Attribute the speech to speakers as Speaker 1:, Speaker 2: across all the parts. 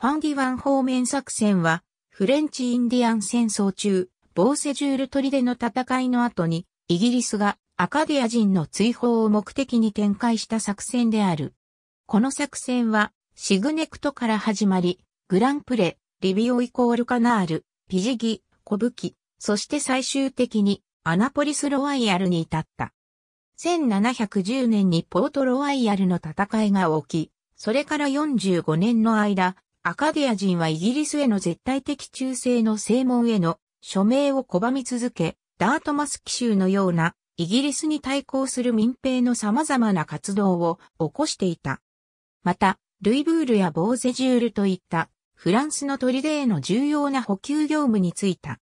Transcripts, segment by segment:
Speaker 1: ファンディワン方面作戦は、フレンチ・インディアン戦争中、ボーセジュールでの戦いの後に、イギリスがアカディア人の追放を目的に展開した作戦である。この作戦は、シグネクトから始まり、グランプレ、リビオイコールカナール、ピジギ、コブキ、そして最終的にアナポリスロワイヤルに至った。1710年にポートロワイヤルの戦いが起き、それから45年の間、アカディア人はイギリスへの絶対的忠誠の正門への署名を拒み続け、ダートマス奇襲のようなイギリスに対抗する民兵の様々な活動を起こしていた。また、ルイブールやボーゼジュールといったフランスの砦への重要な補給業務についた。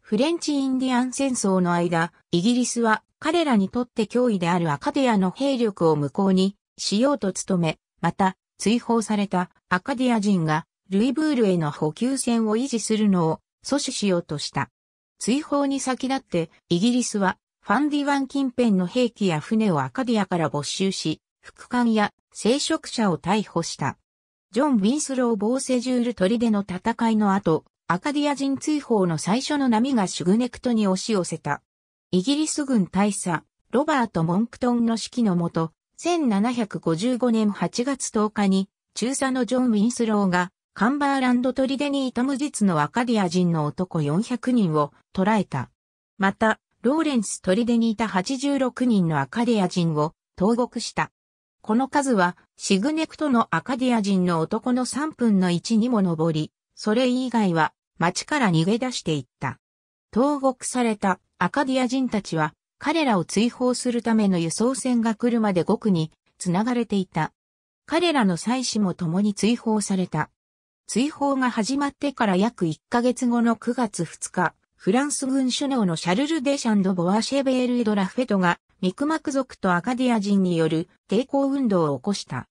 Speaker 1: フレンチインディアン戦争の間、イギリスは彼らにとって脅威であるアカディアの兵力を無効にしようと努め、また追放されたアカディア人がルイブールへの補給線を維持するのを阻止しようとした。追放に先立ってイギリスはファンディ湾近辺の兵器や船をアカディアから没収し、副官や聖職者を逮捕した。ジョン・ウィンスロー・ボーセジュール砦の戦いの後、アカディア人追放の最初の波がシュグネクトに押し寄せた。イギリス軍大佐、ロバート・モンクトンの指揮のもと、1755年8月10日に、中佐のジョン・ウィンスローが、カンバーランド砦にいた無実のアカディア人の男400人を捕らえた。また、ローレンス砦にいた86人のアカディア人を投獄した。この数は、シグネクトのアカディア人の男の3分の1にも上り、それ以外は、町から逃げ出していった。投獄されたアカディア人たちは、彼らを追放するための輸送船が来るまで5区に繋がれていた。彼らの妻子も共に追放された。追放が始まってから約1ヶ月後の9月2日、フランス軍首脳のシャルル・デシャンド・ボワシェベール・ド・ラフェトが、ミクマク族とアカディア人による抵抗運動を起こした。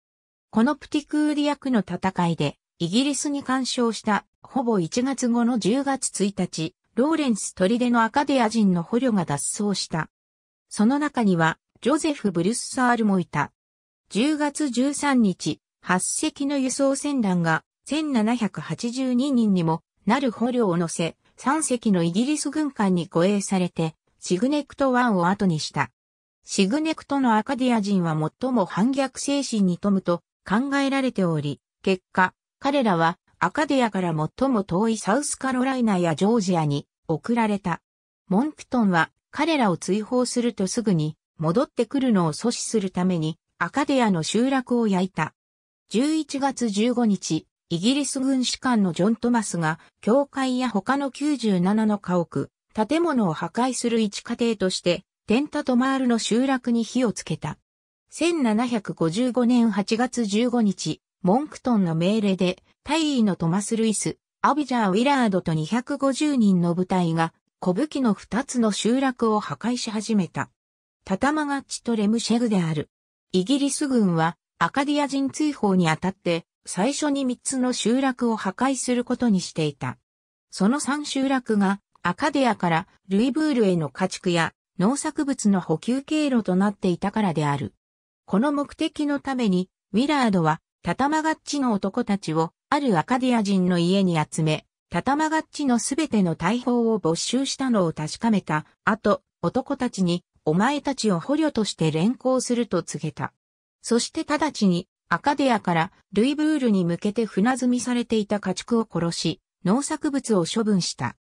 Speaker 1: このプティクーディアの戦いで、イギリスに干渉した、ほぼ1月後の10月1日、ローレンス砦のアカディア人の捕虜が脱走した。その中には、ジョゼフ・ブリュッサールもいた。10月13日、8隻の輸送船団が1782人にもなる捕虜を乗せ、3隻のイギリス軍艦に護衛されて、シグネクト1を後にした。シグネクトのアカディア人は最も反逆精神に富むと考えられており、結果、彼らはアカディアから最も遠いサウスカロライナやジョージアに送られた。モンプトンは彼らを追放するとすぐに戻ってくるのを阻止するためにアカデアの集落を焼いた。11月15日、イギリス軍士官のジョン・トマスが教会や他の97の家屋、建物を破壊する一家庭としてテンタトマールの集落に火をつけた。1755年8月15日、モンクトンの命令で大尉のトマス・ルイス、アビジャー・ウィラードと250人の部隊が小武器の二つの集落を破壊し始めた。タタマガッチとレムシェグである。イギリス軍はアカディア人追放にあたって最初に三つの集落を破壊することにしていた。その三集落がアカディアからルイブールへの家畜や農作物の補給経路となっていたからである。この目的のためにウィラードはタタマガッチの男たちをあるアカディア人の家に集め、畳ガッチのすべての大砲を没収したのを確かめた後、男たちに、お前たちを捕虜として連行すると告げた。そして直ちに、アカデアからルイブールに向けて船積みされていた家畜を殺し、農作物を処分した。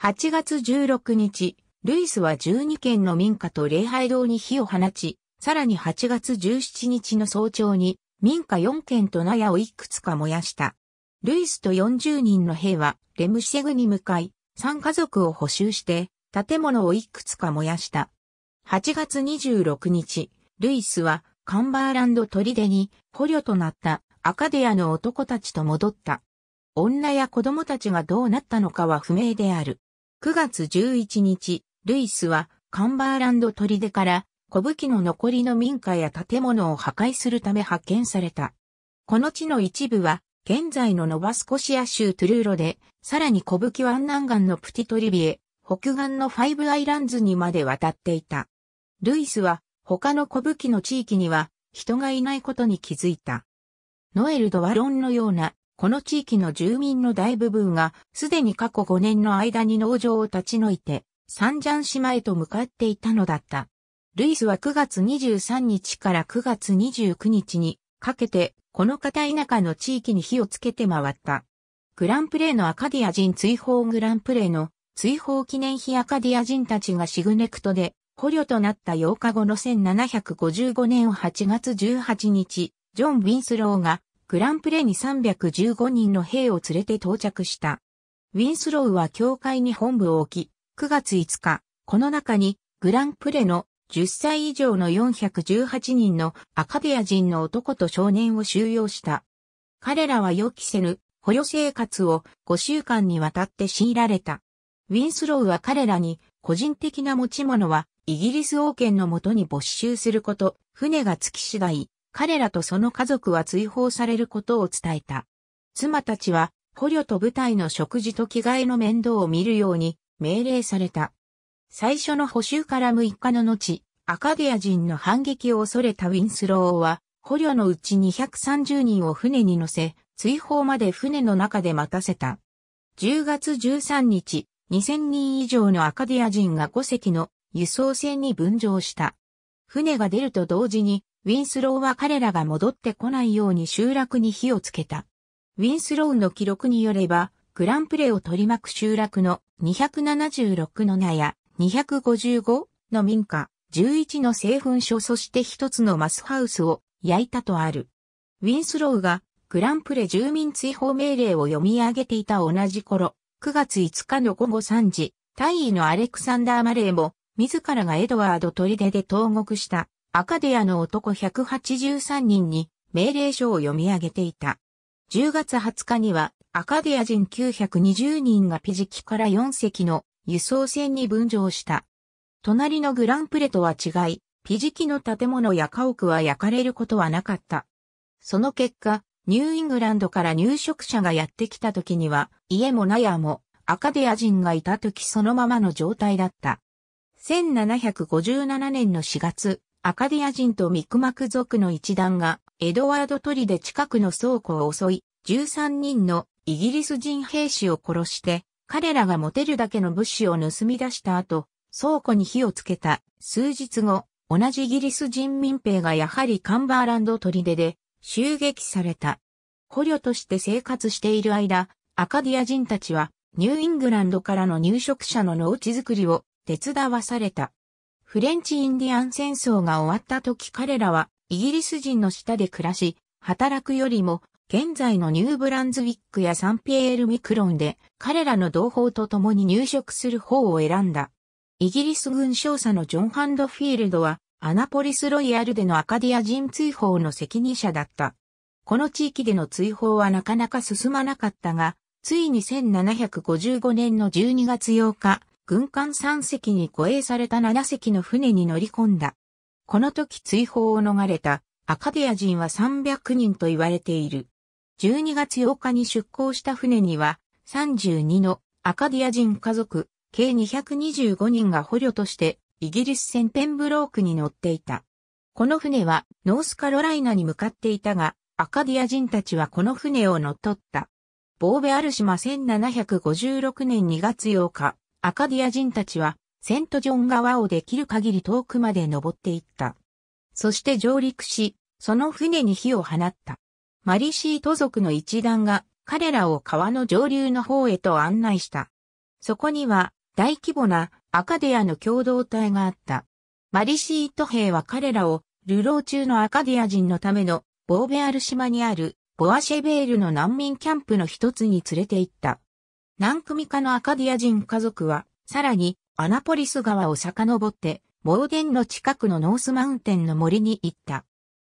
Speaker 1: 8月16日、ルイスは12軒の民家と礼拝堂に火を放ち、さらに8月17日の早朝に民家4軒と納屋をいくつか燃やした。ルイスと40人の兵はレムシェグに向かい、3家族を補修して、建物をいくつか燃やした。8月26日、ルイスはカンバーランド砦に捕虜となったアカデアの男たちと戻った。女や子供たちがどうなったのかは不明である。9月11日、ルイスはカンバーランド砦から小武器の残りの民家や建物を破壊するため派遣された。この地の一部は現在のノバスコシア州トゥルーロで、さらに小吹湾南岸のプティトリビエ、北岸のファイブアイランズにまで渡っていた。ルイスは他の小吹の地域には人がいないことに気づいた。ノエル・ド・ワロンのような、この地域の住民の大部分が、すでに過去5年の間に農場を立ち退いて、サンジャン島へと向かっていたのだった。ルイスは9月23日から9月29日にかけて、この片田舎の地域に火をつけて回った。グランプレーのアカディア人追放グランプレーの追放記念碑アカディア人たちがシグネクトで捕虜となった8日後の1755年8月18日、ジョン・ウィンスローがグランプレーに315人の兵を連れて到着した。ウィンスローは教会に本部を置き、9月5日、この中にグランプレーの10歳以上の418人のアカディア人の男と少年を収容した。彼らは予期せぬ捕虜生活を5週間にわたって強いられた。ウィンスローは彼らに個人的な持ち物はイギリス王権のもとに没収すること、船が着き次第、彼らとその家族は追放されることを伝えた。妻たちは捕虜と部隊の食事と着替えの面倒を見るように命令された。最初の補修から6日の後、アカディア人の反撃を恐れたウィンスローは、捕虜のうち230人を船に乗せ、追放まで船の中で待たせた。10月13日、2000人以上のアカディア人が5隻の輸送船に分乗した。船が出ると同時に、ウィンスローは彼らが戻ってこないように集落に火をつけた。ウィンスローの記録によれば、グランプレを取り巻く集落の276の名や255の民家、11の製粉所そして1つのマスハウスを焼いたとある。ウィンスローがグランプレ住民追放命令を読み上げていた同じ頃、9月5日の午後3時、大尉のアレクサンダー・マレーも、自らがエドワード砦で投獄したアカデアの男183人に命令書を読み上げていた。10月20日にはアカデア人920人がピジキから4隻の輸送船に分譲した。隣のグランプレとは違い、ピジキの建物や家屋は焼かれることはなかった。その結果、ニューイングランドから入植者がやってきた時には、家も納屋もアカデア人がいた時そのままの状態だった。1757年の4月、アカディア人とミクマク族の一団が、エドワードトリで近くの倉庫を襲い、13人のイギリス人兵士を殺して、彼らが持てるだけの物資を盗み出した後、倉庫に火をつけた数日後、同じイギリス人民兵がやはりカンバーランド砦で襲撃された。捕虜として生活している間、アカディア人たちはニューイングランドからの入植者の農地づくりを手伝わされた。フレンチ・インディアン戦争が終わった時彼らはイギリス人の下で暮らし、働くよりも現在のニューブランズウィックやサンピエールミクロンで彼らの同胞と共に入植する方を選んだ。イギリス軍少佐のジョン・ハンドフィールドはアナポリスロイヤルでのアカディア人追放の責任者だった。この地域での追放はなかなか進まなかったが、ついに1755年の12月8日、軍艦3隻に護衛された7隻の船に乗り込んだ。この時追放を逃れたアカディア人は300人と言われている。12月8日に出港した船には、32のアカディア人家族、計225人が捕虜として、イギリス船ペンブロークに乗っていた。この船は、ノースカロライナに向かっていたが、アカディア人たちはこの船を乗っ取った。ボーベアル島1756年2月8日、アカディア人たちは、セントジョン川をできる限り遠くまで登っていった。そして上陸し、その船に火を放った。マリシート族の一団が彼らを川の上流の方へと案内した。そこには大規模なアカディアの共同体があった。マリシート兵は彼らを流浪中のアカディア人のためのボーベアル島にあるボアシェベールの難民キャンプの一つに連れて行った。何組かのアカディア人家族は、さらにアナポリス川を遡って、モーデンの近くのノースマウンテンの森に行った。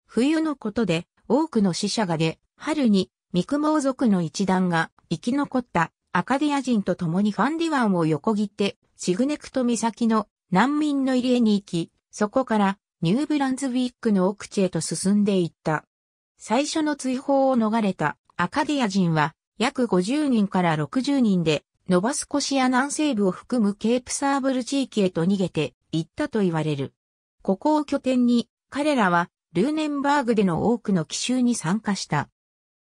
Speaker 1: 冬のことで多くの死者が出、春に、三雲族の一団が生き残ったアカディア人と共にファンディ湾を横切って、シグネクト岬の難民の入り江に行き、そこからニューブランズウィックの奥地へと進んでいった。最初の追放を逃れたアカディア人は約50人から60人でノバスコシア南西部を含むケープサーブル地域へと逃げて行ったと言われる。ここを拠点に彼らはルーネンバーグでの多くの奇襲に参加した。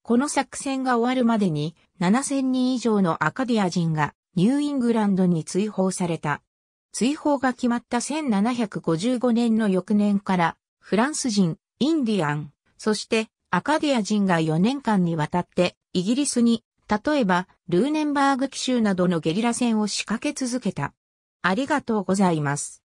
Speaker 1: この作戦が終わるまでに7000人以上のアカディア人がニューイングランドに追放された。追放が決まった1755年の翌年からフランス人、インディアン、そしてアカディア人が4年間にわたってイギリスに例えばルーネンバーグ奇襲などのゲリラ戦を仕掛け続けた。ありがとうございます。